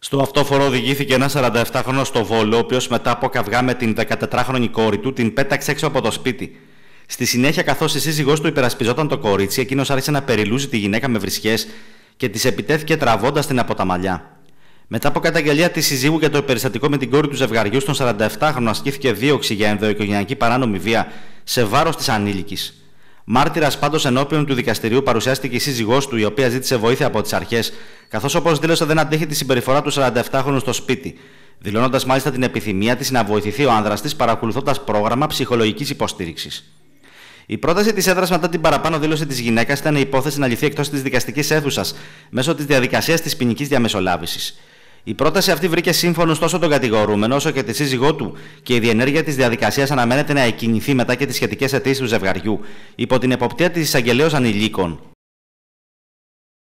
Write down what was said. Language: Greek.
Στο αυτόφορο οδηγήθηκε ένας 47χρονο στο Βόλο, ο οποίος μετά από καυγά με την 14χρονη κόρη του την πέταξε έξω από το σπίτι. Στη συνέχεια, καθώς η σύζυγός του υπερασπιζόταν το κορίτσι, εκείνος άρχισε να περιλούζει τη γυναίκα με βρισχές και της επιτέθηκε τραβώντας την από τα μαλλιά. Μετά από καταγγελία της συζύγου για το περιστατικό με την κόρη του ζευγαριού, στον 47χρονο ασκήθηκε δίωξη για ενδοοικογενειακή παράνομη βία σε βάρος της ανήλικης. Μάρτυρας πάντως ενώπιον του δικαστηρίου παρουσιάστηκε η σύζυγός του, η οποία ζήτησε βοήθεια από τις αρχές, καθώς όπως δήλωσε δεν αντέχει τη συμπεριφορά του 47χρονου στο σπίτι. Δηλώνοντας μάλιστα την επιθυμία της να βοηθηθεί ο άνδρας της παρακολουθώντας πρόγραμμα ψυχολογικής υποστήριξης. Η πρόταση της έδρας μετά την παραπάνω δήλωση της γυναίκας ήταν η υπόθεση να λυθεί εκτός της δικαστικής αίθουσας μέσω της διαδικασίας της ποινικής διαμεσολάβησης. Η πρόταση αυτή βρήκε σύμφωνο τόσο τον κατηγορούμενο όσο και τη σύζυγό του και η διενέργεια της διαδικασίας αναμένεται να εκκινηθεί μετά και τις σχετικές αιτήσεις του ζευγαριού υπό την εποπτεία της εισαγγελέα ανηλίκων.